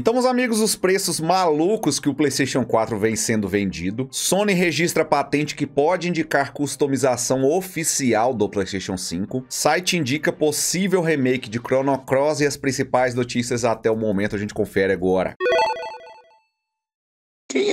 Então, meus amigos, os preços malucos que o PlayStation 4 vem sendo vendido. Sony registra patente que pode indicar customização oficial do PlayStation 5. Site indica possível remake de Chrono Cross e as principais notícias até o momento a gente confere agora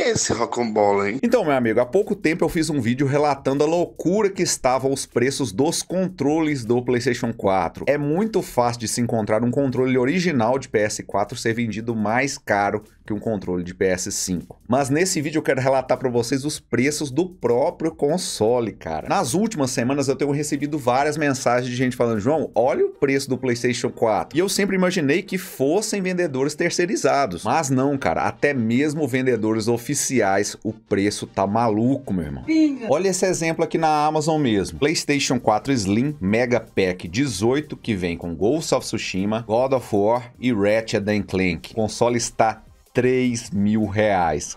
esse hein? Então, meu amigo, há pouco tempo eu fiz um vídeo relatando a loucura que estavam os preços dos controles do PlayStation 4. É muito fácil de se encontrar um controle original de PS4 ser vendido mais caro que um controle de PS5. Mas nesse vídeo eu quero relatar para vocês os preços do próprio console, cara. Nas últimas semanas eu tenho recebido várias mensagens de gente falando, João, olha o preço do PlayStation 4. E eu sempre imaginei que fossem vendedores terceirizados. Mas não, cara, até mesmo vendedores oficiais, o preço tá maluco, meu irmão. Olha esse exemplo aqui na Amazon mesmo. PlayStation 4 Slim Mega Pack 18, que vem com Ghost of Tsushima, God of War e Ratchet Clank. O console está 3 mil reais.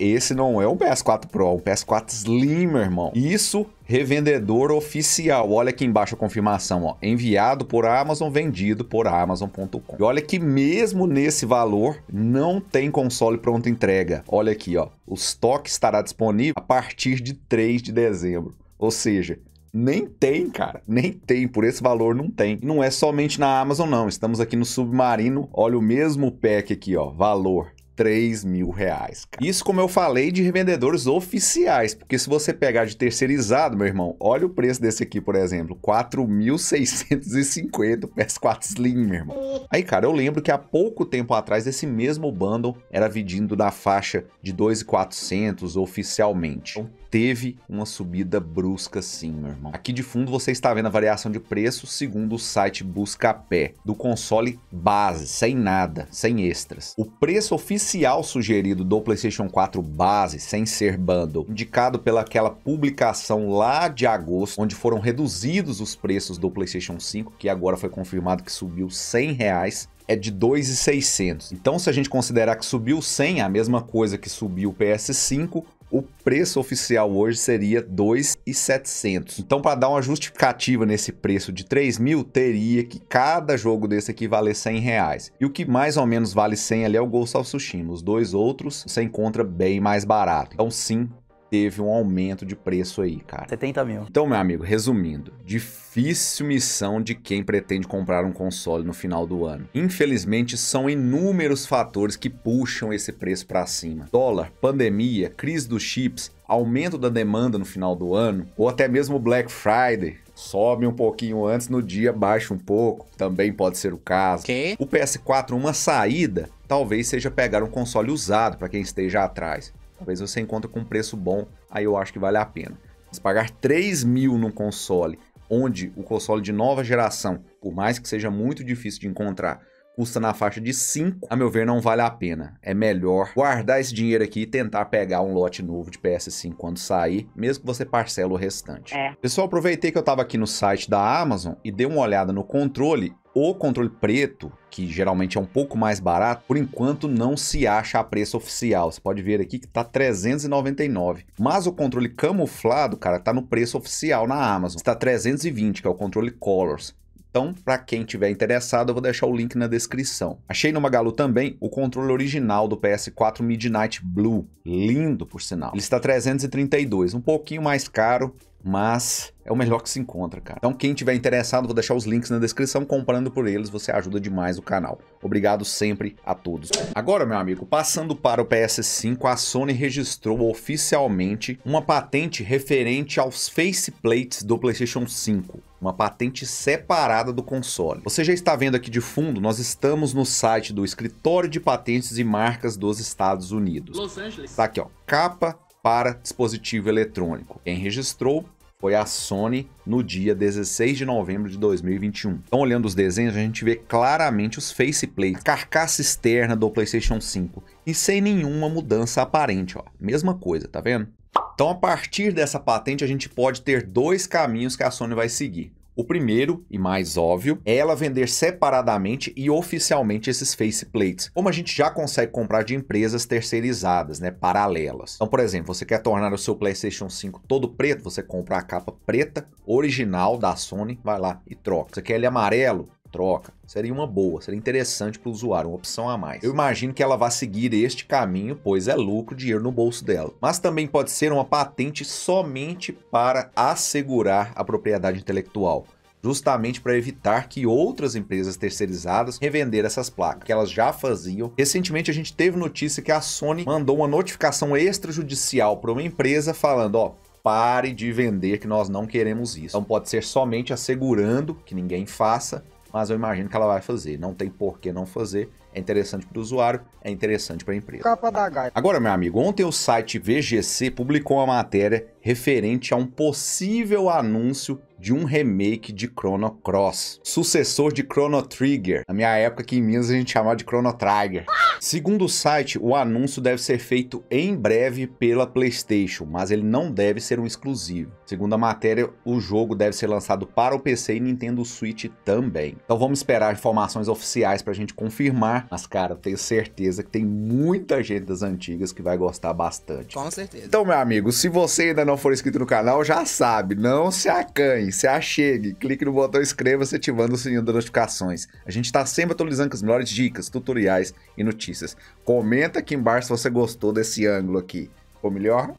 Esse não é um PS4 Pro, é um PS4 Slim, meu irmão. Isso revendedor oficial. Olha aqui embaixo a confirmação, ó. Enviado por Amazon, vendido por Amazon.com. E olha que mesmo nesse valor, não tem console para entrega. Olha aqui, ó. O estoque estará disponível a partir de 3 de dezembro. Ou seja, nem tem, cara. Nem tem. Por esse valor, não tem. não é somente na Amazon, não. Estamos aqui no Submarino. Olha o mesmo pack aqui, ó. Valor 3 mil reais. Cara. Isso como eu falei de revendedores oficiais, porque se você pegar de terceirizado, meu irmão, olha o preço desse aqui, por exemplo, 4.650 PS4 Slim, meu irmão. Aí, cara, eu lembro que há pouco tempo atrás esse mesmo bundle era vendido na faixa de 2.400 oficialmente. Então, teve uma subida brusca sim, meu irmão. Aqui de fundo você está vendo a variação de preço segundo o site Buscapé, do console base, sem nada, sem extras. O preço oficial Inicial sugerido do PlayStation 4 base, sem ser bundle, indicado pelaquela publicação lá de agosto, onde foram reduzidos os preços do PlayStation 5, que agora foi confirmado que subiu 100 reais, é de 2,600. Então, se a gente considerar que subiu 100, é a mesma coisa que subiu o PS5, o preço oficial hoje seria 2,700. Então, para dar uma justificativa nesse preço de 3 mil, teria que cada jogo desse aqui valer 100 reais. E o que mais ou menos vale 100 ali é o Ghost of Tsushima. Os dois outros você encontra bem mais barato. Então, sim, teve um aumento de preço aí, cara. 70 mil. Então, meu amigo, resumindo, difícil missão de quem pretende comprar um console no final do ano. Infelizmente, são inúmeros fatores que puxam esse preço para cima. Dólar, pandemia, crise dos chips, aumento da demanda no final do ano, ou até mesmo Black Friday, sobe um pouquinho antes, no dia baixa um pouco, também pode ser o caso. Que? O PS4, uma saída, talvez seja pegar um console usado para quem esteja atrás. Talvez você encontre com um preço bom, aí eu acho que vale a pena. Mas pagar 3 mil num console, onde o console de nova geração, por mais que seja muito difícil de encontrar, custa na faixa de 5, a meu ver não vale a pena. É melhor guardar esse dinheiro aqui e tentar pegar um lote novo de PS5 quando sair, mesmo que você parcela o restante. É. Pessoal, aproveitei que eu estava aqui no site da Amazon e dei uma olhada no controle o controle preto, que geralmente é um pouco mais barato, por enquanto não se acha a preço oficial. Você pode ver aqui que tá 399. Mas o controle camuflado, cara, está no preço oficial na Amazon. Está 320, que é o controle Colors. Então, para quem tiver interessado, eu vou deixar o link na descrição. Achei no Magalu também o controle original do PS4 Midnight Blue, lindo por sinal. Ele está 332, um pouquinho mais caro, mas é o melhor que se encontra, cara. Então, quem tiver interessado, vou deixar os links na descrição. Comprando por eles, você ajuda demais o canal. Obrigado sempre a todos. Agora, meu amigo, passando para o PS5, a Sony registrou oficialmente uma patente referente aos faceplates do PlayStation 5 uma patente separada do console. Você já está vendo aqui de fundo, nós estamos no site do Escritório de Patentes e Marcas dos Estados Unidos. Los Angeles. Tá aqui, ó. Capa para dispositivo eletrônico. Quem registrou foi a Sony no dia 16 de novembro de 2021. Então, olhando os desenhos, a gente vê claramente os faceplates, carcaça externa do PlayStation 5 e sem nenhuma mudança aparente, ó. Mesma coisa, tá vendo? Então, a partir dessa patente, a gente pode ter dois caminhos que a Sony vai seguir. O primeiro, e mais óbvio, é ela vender separadamente e oficialmente esses faceplates, como a gente já consegue comprar de empresas terceirizadas, né, paralelas. Então, por exemplo, você quer tornar o seu PlayStation 5 todo preto, você compra a capa preta original da Sony, vai lá e troca. Você quer ele amarelo, troca, seria uma boa, seria interessante para o usuário, uma opção a mais. Eu imagino que ela vá seguir este caminho, pois é lucro, dinheiro no bolso dela. Mas também pode ser uma patente somente para assegurar a propriedade intelectual justamente para evitar que outras empresas terceirizadas revender essas placas que elas já faziam. Recentemente a gente teve notícia que a Sony mandou uma notificação extrajudicial para uma empresa falando, ó, pare de vender que nós não queremos isso. Então pode ser somente assegurando que ninguém faça mas eu imagino que ela vai fazer. Não tem por que não fazer, é interessante para o usuário, é interessante para a empresa. Capa da gaita. Agora, meu amigo, ontem o site VGC publicou uma matéria referente a um possível anúncio de um remake de Chrono Cross, sucessor de Chrono Trigger. Na minha época aqui em Minas a gente chamava de Chrono Trigger. Segundo o site, o anúncio deve ser feito em breve pela PlayStation, mas ele não deve ser um exclusivo. Segundo a matéria, o jogo deve ser lançado para o PC e Nintendo Switch também. Então vamos esperar informações oficiais para a gente confirmar mas, cara, eu tenho certeza que tem muita gente das antigas que vai gostar bastante. Com certeza. Então, meu amigo, se você ainda não for inscrito no canal, já sabe, não se acanhe, se achegue, clique no botão inscreva-se ativando o sininho das notificações. A gente está sempre atualizando com as melhores dicas, tutoriais e notícias. Comenta aqui embaixo se você gostou desse ângulo aqui. Ficou melhor?